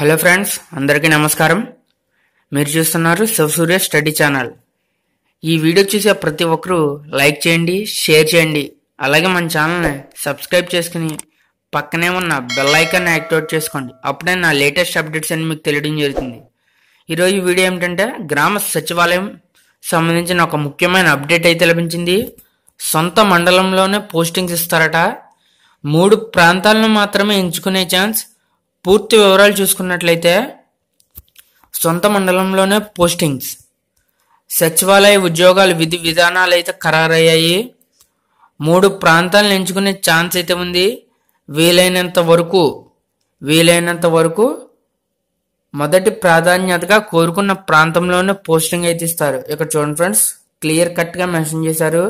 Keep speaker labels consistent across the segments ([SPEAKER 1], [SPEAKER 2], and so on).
[SPEAKER 1] hello friends అందరికీ నమస్కారం మీరు చూస్తున్నారు శివసూర్య స్టడీ ఛానల్ ఈ వీడియో చూసే ప్రతి ఒక్కరూ లైక్ చేయండి షేర్ చేయండి అలాగే మన ఛానల్ని సబ్స్క్రైబ్ చేసుకుని పక్కనే ఉన్న బెల్ యాక్టివేట్ చేసుకోండి అప్పుడే నా లేటెస్ట్ అప్డేట్స్ అని మీకు తెలియడం జరుగుతుంది ఈరోజు వీడియో ఏమిటంటే గ్రామ సచివాలయం సంబంధించిన ఒక ముఖ్యమైన అప్డేట్ అయితే లభించింది సొంత మండలంలోనే పోస్టింగ్స్ ఇస్తారట మూడు ప్రాంతాలను మాత్రమే ఎంచుకునే ఛాన్స్ పూర్తి వివరాలు చూసుకున్నట్లయితే సొంత మండలంలోనే పోస్టింగ్స్ సచివాలయ ఉద్యోగాలు విధి విధానాలు అయితే ఖరారయ్యాయి మూడు ప్రాంతాలను ఎంచుకునే ఛాన్స్ అయితే ఉంది వీలైనంత వరకు వీలైనంత వరకు మొదటి ప్రాధాన్యతగా కోరుకున్న ప్రాంతంలోనే పోస్టింగ్ అయితే ఇస్తారు ఇక్కడ చూడండి ఫ్రెండ్స్ క్లియర్ కట్గా మెన్షన్ చేశారు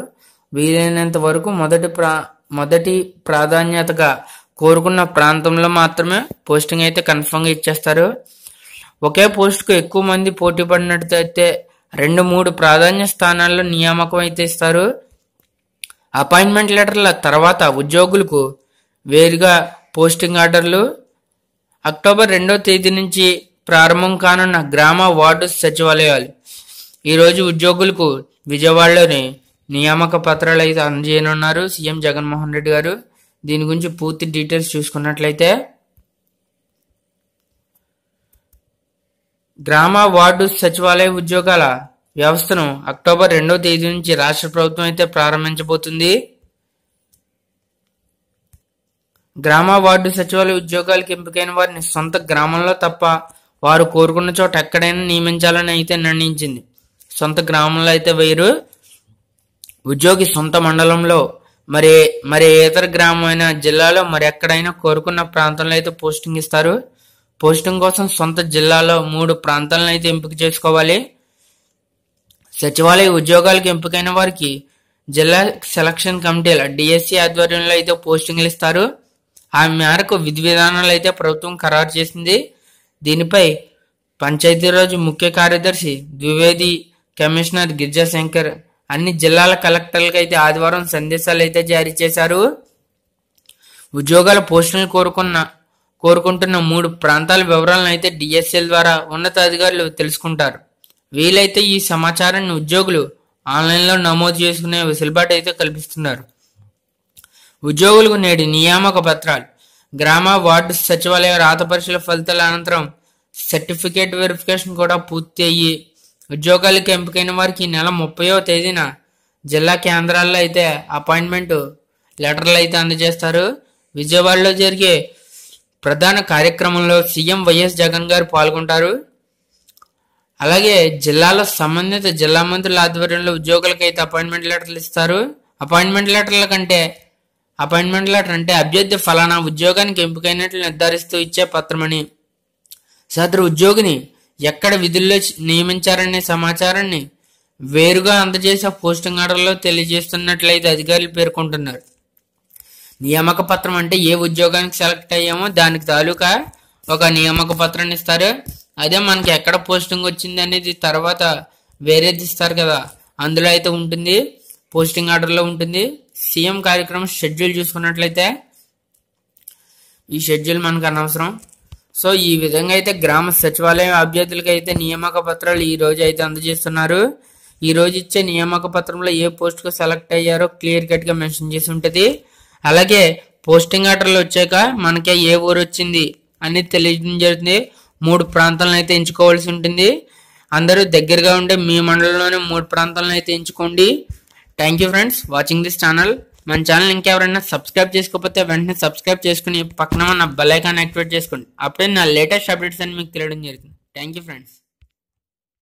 [SPEAKER 1] వీలైనంత వరకు మొదటి ప్రా మొదటి ప్రాధాన్యతగా కోరుకున్న ప్రాంతంలో మాత్రమే పోస్టింగ్ అయితే కన్ఫర్మ్గా ఇచ్చేస్తారు ఒకే పోస్టుకు ఎక్కువ మంది పోటీ పడినట్టయితే రెండు మూడు ప్రాధాన్య స్థానాల్లో నియామకం అయితే ఇస్తారు అపాయింట్మెంట్ లెటర్ల తర్వాత ఉద్యోగులకు వేరుగా పోస్టింగ్ ఆర్డర్లు అక్టోబర్ రెండో తేదీ నుంచి ప్రారంభం కానున్న గ్రామ వార్డు సచివాలయాలు ఈరోజు ఉద్యోగులకు విజయవాడలోని నియామక పత్రాలు అయితే అందజేయనున్నారు సీఎం జగన్మోహన్ రెడ్డి గారు దీని గురించి పూర్తి డీటెయిల్స్ చూసుకున్నట్లయితే గ్రామ వార్డు సచివాలయ ఉద్యోగాల వ్యవస్థను అక్టోబర్ రెండవ తేదీ నుంచి రాష్ట్ర ప్రభుత్వం అయితే ప్రారంభించబోతుంది గ్రామ వార్డు సచివాలయ ఉద్యోగాలకు ఎంపికైన వారిని సొంత గ్రామంలో తప్ప వారు కోరుకున్న చోట ఎక్కడైనా నియమించాలని అయితే నిర్ణయించింది సొంత గ్రామంలో అయితే వేరు ఉద్యోగి సొంత మండలంలో మరి మరి ఇతర గ్రామమైన జిల్లాలో మరి ఎక్కడైనా కోరుకున్న ప్రాంతంలో అయితే పోస్టింగ్ ఇస్తారు పోస్టింగ్ కోసం సొంత జిల్లాలో మూడు ప్రాంతాలను అయితే ఎంపిక చేసుకోవాలి సచివాలయ ఉద్యోగాలకు ఎంపికైన వారికి జిల్లా సెలక్షన్ కమిటీల డిఎస్సి ఆధ్వర్యంలో అయితే పోస్టింగ్లు ఇస్తారు ఆ మేరకు విధి విధానాలు అయితే ప్రభుత్వం ఖరారు చేసింది దీనిపై పంచాయతీరాజు ముఖ్య కార్యదర్శి ద్వివేది కమిషనర్ శంకర్ అన్ని జిల్లాల కలెక్టర్లకు అయితే ఆదివారం సందేశాలు అయితే జారీ చేశారు ఉద్యోగాల పోషణలు కోరుకున్న కోరుకుంటున్న మూడు ప్రాంతాల వివరాలను అయితే డిఎస్ఎల్ ద్వారా ఉన్నతాధికారులు తెలుసుకుంటారు వీలైతే ఈ సమాచారాన్ని ఉద్యోగులు ఆన్లైన్లో నమోదు చేసుకునే వెసులుబాటు అయితే కల్పిస్తున్నారు ఉద్యోగులకు నేడు నియామక పత్రాలు గ్రామ వార్డు సచివాలయ రాత పరీక్షల ఫలితాల అనంతరం సర్టిఫికేట్ వెరిఫికేషన్ కూడా పూర్తి అయ్యి ఉద్యోగాలకు ఎంపికైన వారికి ఈ నెల ముప్పయో తేదీన జిల్లా కేంద్రాల్లో అయితే అపాయింట్మెంట్ లెటర్లు అయితే అందజేస్తారు విజయవాడలో జరిగే ప్రధాన కార్యక్రమంలో సీఎం వైఎస్ జగన్ గారు పాల్గొంటారు అలాగే జిల్లాలో సంబంధిత జిల్లా మంత్రుల ఆధ్వర్యంలో ఉద్యోగులకు అయితే అపాయింట్మెంట్ లెటర్లు ఇస్తారు అపాయింట్మెంట్ లెటర్ల కంటే అపాయింట్మెంట్ లెటర్ అంటే అభ్యర్థి ఫలానా ఉద్యోగానికి ఎంపికైనట్లు నిర్ధారిస్తూ ఇచ్చే పత్రమని సదరు ఉద్యోగిని ఎక్కడ విధుల్లో నియమించారనే సమాచారాన్ని వేరుగా అందజేసే పోస్టింగ్ ఆర్డర్లో తెలియజేస్తున్నట్లయితే అధికారులు పేర్కొంటున్నారు నియామక పత్రం అంటే ఏ ఉద్యోగానికి సెలెక్ట్ అయ్యామో దానికి తాలూకా ఒక నియామక పత్రాన్ని ఇస్తారు అదే మనకి ఎక్కడ పోస్టింగ్ వచ్చింది అనేది తర్వాత వేరేది ఇస్తారు కదా అందులో అయితే ఉంటుంది పోస్టింగ్ ఆర్డర్లో ఉంటుంది సీఎం కార్యక్రమం షెడ్యూల్ చూసుకున్నట్లయితే ఈ షెడ్యూల్ మనకు అనవసరం సో ఈ విధంగా అయితే గ్రామ సచివాలయం అభ్యర్థులకు అయితే నియామక పత్రాలు ఈ రోజు అయితే అందజేస్తున్నారు ఈ రోజు ఇచ్చే నియామక పత్రంలో ఏ పోస్ట్కు సెలెక్ట్ అయ్యారో క్లియర్ కట్గా మెన్షన్ చేసి ఉంటుంది అలాగే పోస్టింగ్ ఆర్డర్లు వచ్చాక మనకే ఏ ఊరు వచ్చింది అని తెలియడం జరుగుతుంది మూడు ప్రాంతాలను అయితే ఎంచుకోవాల్సి ఉంటుంది అందరూ దగ్గరగా ఉండే మీ మండలంలోనే మూడు ప్రాంతాలను అయితే ఎంచుకోండి thank you friends watching this channel మన ఛానల్ ఇంకెవరైనా సబ్స్క్రైబ్ చేసుకోకపోతే వెంటనే సబ్స్క్రైబ్ చేసుకుని పక్కన ఉన్న బెల్ ఐకాన్ యాక్టివేట్ చేసుకోండి అప్పుడే నా లేటెస్ట్ అప్డేట్స్ అని మీకు తెలియడం జరుగుతుంది థ్యాంక్ యూ ఫ్రెండ్స్